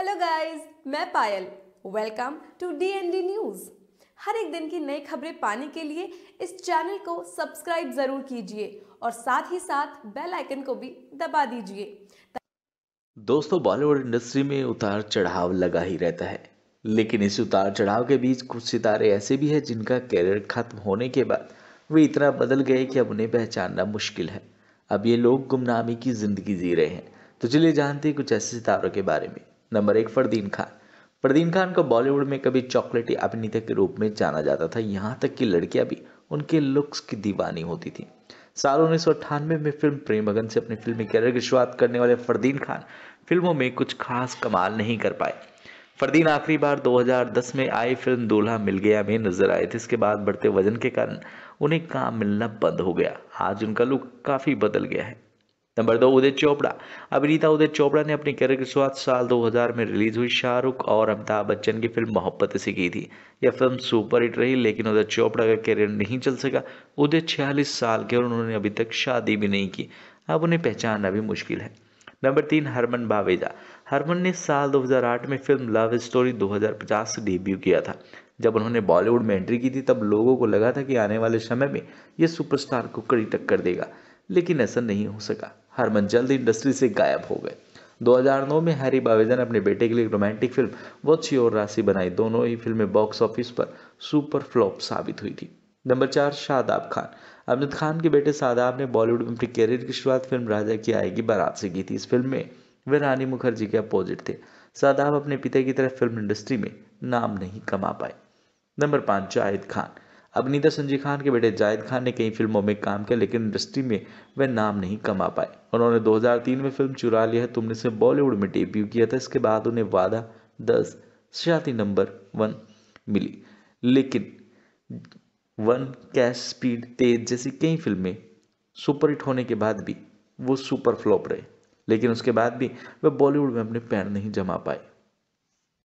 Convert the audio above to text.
hello guys मैं Payal welcome to D N D news हर एक दिन की नई खबरें पाने के लिए इस चैनल को सब्सक्राइब ज़रूर कीजिए और साथ ही साथ बेल आइकन को भी दबा दीजिए दोस्तों बॉलीवुड इंडस्ट्री में उतार चढ़ाव लगा ही रहता है लेकिन इस उतार चढ़ाव के बीच कुछ सितारे ऐसे भी हैं जिनका कैरियर खत्म होने के बाद वे इतना बदल गए कि अब उन्हें पहचानना मुश्किल है अब ये लोग गुमनामी की ज़िंदगी जी रहे हैं तो चलिए जानते हैं कुछ ऐसे सितारों के बारे में नंबर एक फरदीन खान फरदीन खान को बॉलीवुड में कभी चॉकलेटी अभिनेता के रूप में जाना जाता था यहाँ तक कि लड़कियाँ भी उनके लुक्स की दीवानी होती थी साल उन्नीस में फिल्म प्रेम भगन से अपने फिल्मी कैरियर की शुरुआत करने वाले फरदीन खान फिल्मों में कुछ खास कमाल नहीं कर पाए फरदीन आखिरी बार 2010 में आई फिल्म दूल्हा मिल गया में नजर आए थे इसके बाद बढ़ते वजन के कारण उन्हें काम मिलना बंद हो गया आज उनका लुक काफ़ी बदल गया है नंबर दो उदय चोपड़ा अभिनेता उदय चोपड़ा ने अपनी करियर की शुरुआत साल 2000 में रिलीज हुई शाहरुख और अमिताभ बच्चन की फिल्म मोहब्बत से की थी यह फिल्म सुपर हिट रही लेकिन उदय चोपड़ा का करियर नहीं चल सका उदय छियालीस साल के और उन्होंने अभी तक शादी भी नहीं की अब उन्हें पहचानना भी मुश्किल है नंबर तीन हरमन बावेजा हरमन ने साल 2008 में फिल्म लव स्टोरी 2050 से डेब्यू किया था जब उन्होंने बॉलीवुड में एंट्री की थी तब लोगों को लगा था कि आने वाले समय में ये सुपरस्टार को कड़ी टक्कर देगा लेकिन ऐसा नहीं हो सका हरमन जल्द इंडस्ट्री से गायब हो गए 2009 में हैरी बावेजा ने अपने बेटे के लिए रोमांटिक फिल्म वोची और राशि बनाई दोनों ही फिल्में बॉक्स ऑफिस पर सुपर फ्लॉप साबित हुई थी नंबर चार शादाब खान अमजद खान के बेटे शादाब ने बॉलीवुड में अपने कैरियर की शुरुआत फिल्म राजा की आएगी बारात से की थी इस फिल्म में वे रानी मुखर्जी के अपोजिट थे शादाब अपने पिता की तरह फिल्म इंडस्ट्री में नाम नहीं कमा पाए नंबर पाँच जाहिद खान अभिनेता संजय खान के बेटे जायद खान ने कई फिल्मों में काम किया लेकिन इंडस्ट्री में वह नाम नहीं कमा पाए उन्होंने 2003 में फिल्म चुरा लिया है तुमने से बॉलीवुड में डेब्यू किया था इसके बाद उन्हें वादा दस शादी नंबर वन मिली लेकिन वन कैश स्पीड तेज जैसी कई फिल्में सुपरहिट होने के बाद भी वो सुपर फ्लॉप रहे लेकिन उसके बाद भी वह बॉलीवुड में अपने पैर नहीं जमा पाए